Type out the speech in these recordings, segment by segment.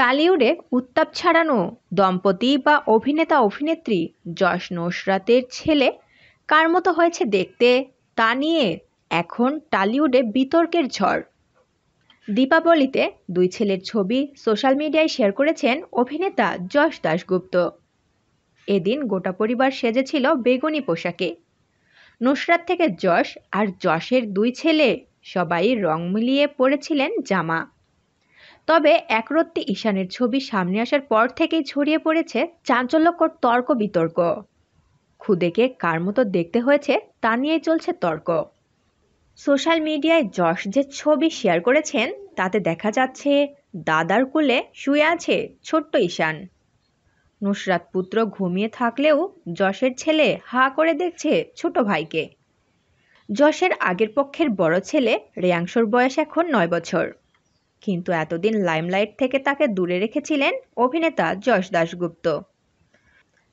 টালিউডে উত্তাপ ছাড়ানো দম্পতি বা অভিনেতা অভিনেত্রী যশ নসরাতের ছেলে কার মতো হয়েছে দেখতে তা নিয়ে এখন টালিউডে বিতর্কের ঝড় দীপাবলিতে দুই ছেলের ছবি সোশ্যাল মিডিয়ায় শেয়ার করেছেন অভিনেতা যশ দাশগুপ্ত এদিন গোটা পরিবার সেজেছিল বেগুনি পোশাকে নুসরাত থেকে যশ আর যশের দুই ছেলে সবাই রং মিলিয়ে পরেছিলেন জামা তবে একরত্তি ঈশানের ছবি সামনে আসার পর থেকেই ছড়িয়ে পড়েছে চাঞ্চল্যকর তর্ক বিতর্ক খুদেকে কার মতো দেখতে হয়েছে তা নিয়েই চলছে তর্ক সোশ্যাল মিডিয়ায় যশ যে ছবি শেয়ার করেছেন তাতে দেখা যাচ্ছে দাদার কোলে শুয়ে আছে ছোট্ট ঈশান নুসরাত পুত্র ঘুমিয়ে থাকলেও যশের ছেলে হা করে দেখছে ছোট ভাইকে যশের আগের পক্ষের বড় ছেলে রেয়াংশর বয়স এখন নয় বছর কিন্তু এতদিন লাইমলাইট থেকে তাকে দূরে রেখেছিলেন অভিনেতা যশ দাশগুপ্ত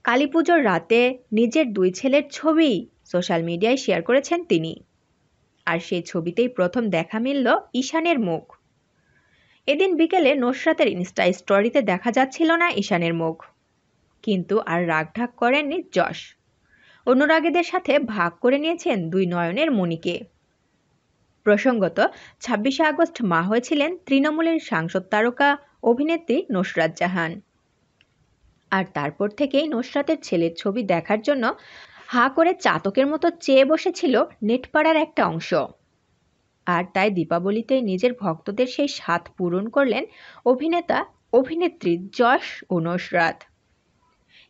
কালী পুজোর রাতে নিজের দুই ছেলের ছবি সোশ্যাল মিডিয়ায় শেয়ার করেছেন তিনি আর সেই ছবিতেই প্রথম দেখা মিলল ঈশানের মুখ এদিন বিকেলে নসরাতের ইনস্টা স্টোরিতে দেখা যাচ্ছিল না ঈশানের মুখ কিন্তু আর রাগঢাক করেননি যশ অনুরাগীদের সাথে ভাগ করে নিয়েছেন দুই নয়নের মণিকে প্রসঙ্গত ছাব্বিশে আগস্ট মা হয়েছিলেন তৃণমূলের সাংসদ তারকা অভিনেত্রী নসরাত জাহান আর তারপর থেকেই নসরাতের ছেলের ছবি দেখার জন্য হা করে চাতকের মতো চেয়ে বসেছিল নেটপাড়ার একটা অংশ আর তাই দীপাবলিতে নিজের ভক্তদের সেই স্বাদ পূরণ করলেন অভিনেতা অভিনেত্রী যশ ও নসরাত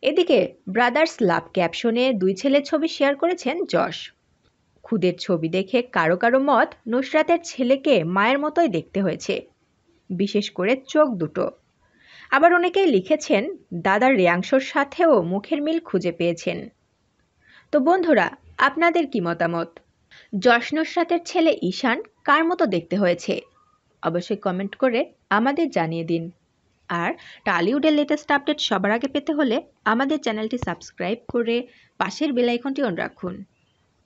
এদিকে ব্রাদার্স লাভ ক্যাপশনে দুই ছেলের ছবি শেয়ার করেছেন যশ খুদের ছবি দেখে কারো কারো মত নুসরাতের ছেলেকে মায়ের মতোই দেখতে হয়েছে বিশেষ করে চোখ দুটো আবার অনেকেই লিখেছেন দাদার রেয়াংশর সাথেও মুখের মিল খুঁজে পেয়েছেন তো বন্ধুরা আপনাদের কি মতামত যশ নুসরাতের ছেলে ঈশান কার মতো দেখতে হয়েছে অবশ্যই কমেন্ট করে আমাদের জানিয়ে দিন আর টালিউডের লেটেস্ট আপডেট সবার আগে পেতে হলে আমাদের চ্যানেলটি সাবস্ক্রাইব করে পাশের বেলাইকনটি অন রাখুন